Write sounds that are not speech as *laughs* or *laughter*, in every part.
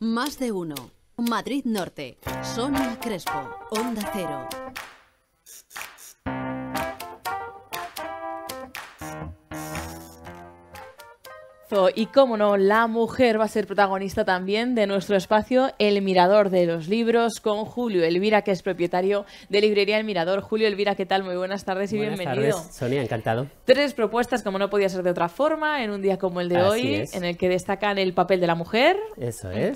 Más de uno. Madrid Norte. Sonia Crespo. Onda Cero. y cómo no, la mujer va a ser protagonista también de nuestro espacio El Mirador de los Libros con Julio Elvira, que es propietario de Librería El Mirador. Julio Elvira, ¿qué tal? Muy buenas tardes y bienvenido. Sonia, encantado. Tres propuestas, como no podía ser de otra forma, en un día como el de hoy, en el que destacan el papel de la mujer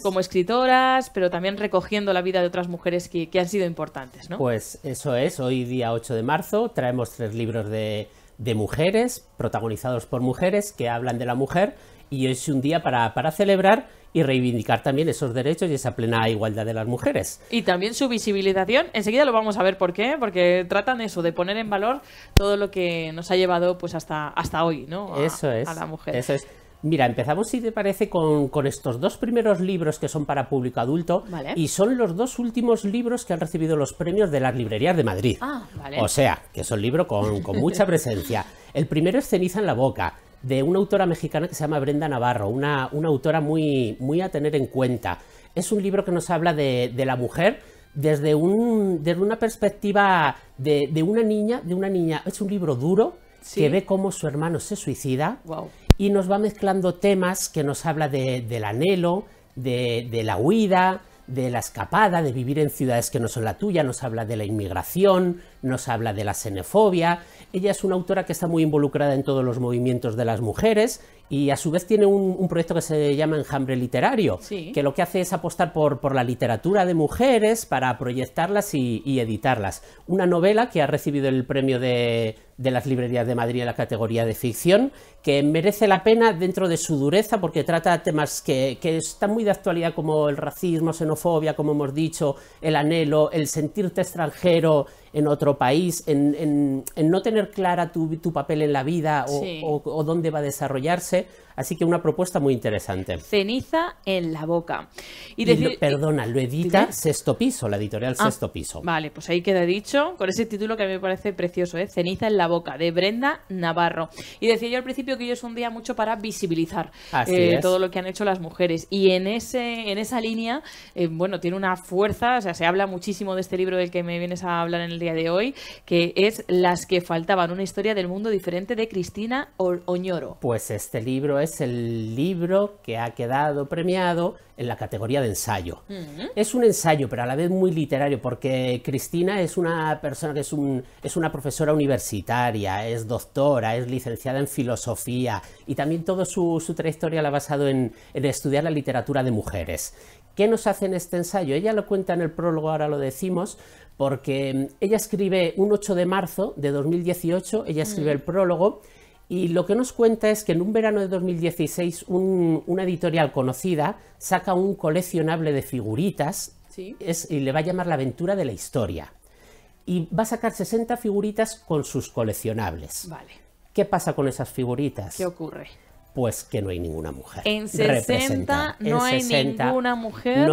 como escritoras, pero también recogiendo la vida de otras mujeres que, han sido importantes, ¿no? Pues eso es, hoy día 8 de marzo traemos tres libros de de mujeres, protagonizados por mujeres, que hablan de la mujer y es un día para, celebrar y reivindicar también esos derechos y esa plena igualdad de las mujeres. Y también su visibilización, enseguida lo vamos a ver por qué, porque tratan eso, de poner en valor todo lo que nos ha llevado pues hasta, hasta hoy, ¿no? eso es. A la mujer. Eso es. Mira, empezamos, si te parece, con, estos dos primeros libros que son para público adulto y son los dos últimos libros que han recibido los premios de las librerías de Madrid. Ah, vale. O sea, que son libros con, con mucha presencia. *laughs* El primero es Ceniza en la boca, de una autora mexicana que se llama Brenda Navarro, una, autora muy, muy a tener en cuenta. Es un libro que nos habla de, la mujer, desde, un, desde, una perspectiva de, una niña, de una niña. Es un libro duro que ve cómo su hermano se suicida y nos va mezclando temas que nos habla del anhelo, de la huida, de la escapada, de vivir en ciudades que no son la tuya, nos habla de la inmigración, nos habla de la xenofobia. Ella es una autora que está muy involucrada en todos los movimientos de las mujeres y a su vez tiene un, proyecto que se llama Enjambre Literario, que lo que hace es apostar por, la literatura de mujeres para proyectarlas y, editarlas. Una novela que ha recibido el premio de, las librerías de Madrid en la categoría de ficción, que merece la pena dentro de su dureza porque trata temas que, que están muy de actualidad como el racismo, xenofobia, como hemos dicho, el anhelo, el sentirte extranjero en otro país, en, no tener clara tu, papel en la vida o, dónde va a desarrollarse. Así que una propuesta muy interesante. Ceniza en la boca. Y, decir, perdona, lo edita Sexto Piso, la editorial ah, Sexto Piso. Vale, pues ahí queda dicho, con ese título que a mí me parece precioso, ¿eh? Ceniza en la boca, de Brenda Navarro. Y decía yo al principio que hoy es un día mucho para visibilizar eh, todo lo que han hecho las mujeres. Y en, ese, en esa línea, eh, bueno, tiene una fuerza, o sea, se habla muchísimo de este libro del que me vienes a hablar en el día de hoy que es Las que faltaban, una historia del mundo diferente de Cristina Oñoro. Pues este libro es el libro que ha quedado premiado en la categoría de ensayo. Es un ensayo, pero a la vez muy literario, porque Cristina es una persona que es, una profesora universitaria, es doctora, es licenciada en filosofía y también toda su, trayectoria la ha basado en, en estudiar la literatura de mujeres. ¿Qué nos hace en este ensayo? Ella lo cuenta en el prólogo, ahora lo decimos, porque mm, ella escribe un 8 de marzo de 2018, ella escribe mm. el prólogo, y lo que nos cuenta es que en un verano de 2016 una editorial conocida saca un coleccionable de figuritas y le va a llamar La aventura de la historia. Y va a sacar 60 figuritas con sus coleccionables. ¿Qué pasa con esas figuritas? ¿Qué ocurre? pues que no hay ninguna mujer. En 60 no hay ninguna mujer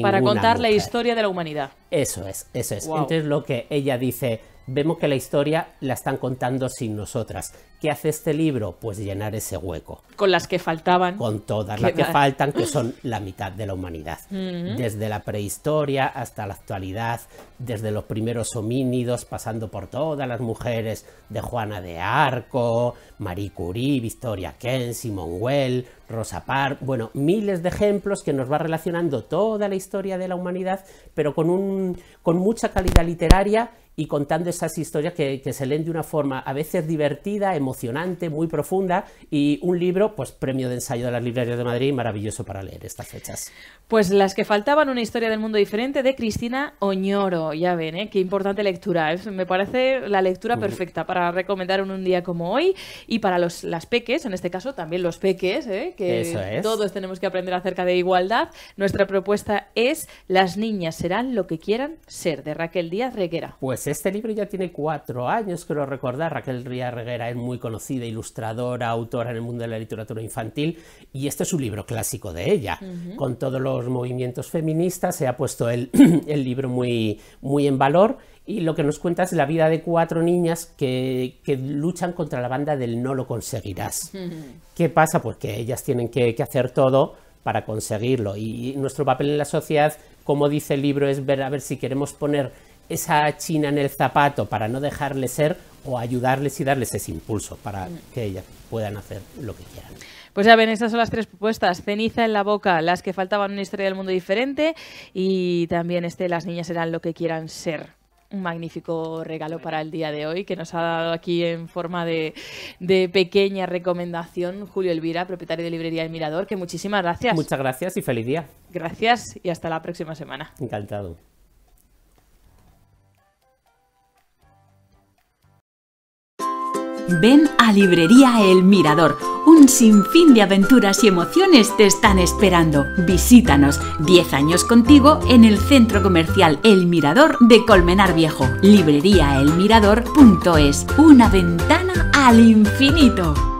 para contar la historia de la humanidad. Eso es, eso es. Entonces lo que ella dice, vemos que la historia la están contando sin nosotras. ¿Qué hace este libro? Pues llenar ese hueco. Con las que faltaban. Con todas las que faltan, que *laughs* son la mitad de la humanidad. Desde la prehistoria hasta la actualidad, desde los primeros homínidos, pasando por todas las mujeres de Juana de Arco, Marie Curie, Victoria Kent, Simone Well, Rosa Parks, bueno, miles de ejemplos que nos va relacionando toda la historia de la humanidad, pero con, un, con mucha calidad literaria y contando esas historias que, se leen de una forma a veces divertida, emocionante, muy profunda y un libro, pues premio de ensayo de las librerías de Madrid, maravilloso para leer estas fechas. Pues las que faltaban, una historia del mundo diferente de Cristina Oñoro, ya ven, ¿eh? qué importante lectura, ¿eh? me parece la lectura perfecta para recomendar en un día como hoy y para los, las peques, en este caso también los peques, ¿eh? que todos tenemos que aprender acerca de igualdad. Nuestra propuesta es Las niñas serán lo que quieran ser, de Raquel Díaz Reguera. Pues pues este libro ya tiene cuatro años, creo recordar. Raquel Ría Reguera es muy conocida, ilustradora, autora en el mundo de la literatura infantil, y este es un libro clásico de ella. Con todos los movimientos feministas se ha puesto *clears throat* el, libro muy, muy en valor y lo que nos cuenta es la vida de cuatro niñas que, luchan contra la banda del no lo conseguirás. ¿Qué pasa? Porque pues ellas tienen que, que hacer todo para conseguirlo y nuestro papel en la sociedad, como dice el libro, es ver a ver si queremos poner esa china en el zapato para no dejarle ser o ayudarles y darles ese impulso para mm. que ellas puedan hacer lo que quieran. Pues ya ven, estas son las tres propuestas. Ceniza en la boca, las que faltaban una historia del mundo diferente y también este, las niñas serán lo que quieran ser. Un magnífico regalo para el día de hoy que nos ha dado aquí en forma de, de pequeña recomendación Julio Elvira, propietario de Librería El Mirador, que muchísimas gracias. Muchas gracias y feliz día. Gracias y hasta la próxima semana. Encantado. Ven a Librería El Mirador. Un sinfín de aventuras y emociones te están esperando. Visítanos 10 años contigo en el Centro Comercial El Mirador de Colmenar Viejo. Librería El Mirador.es, Una ventana al infinito.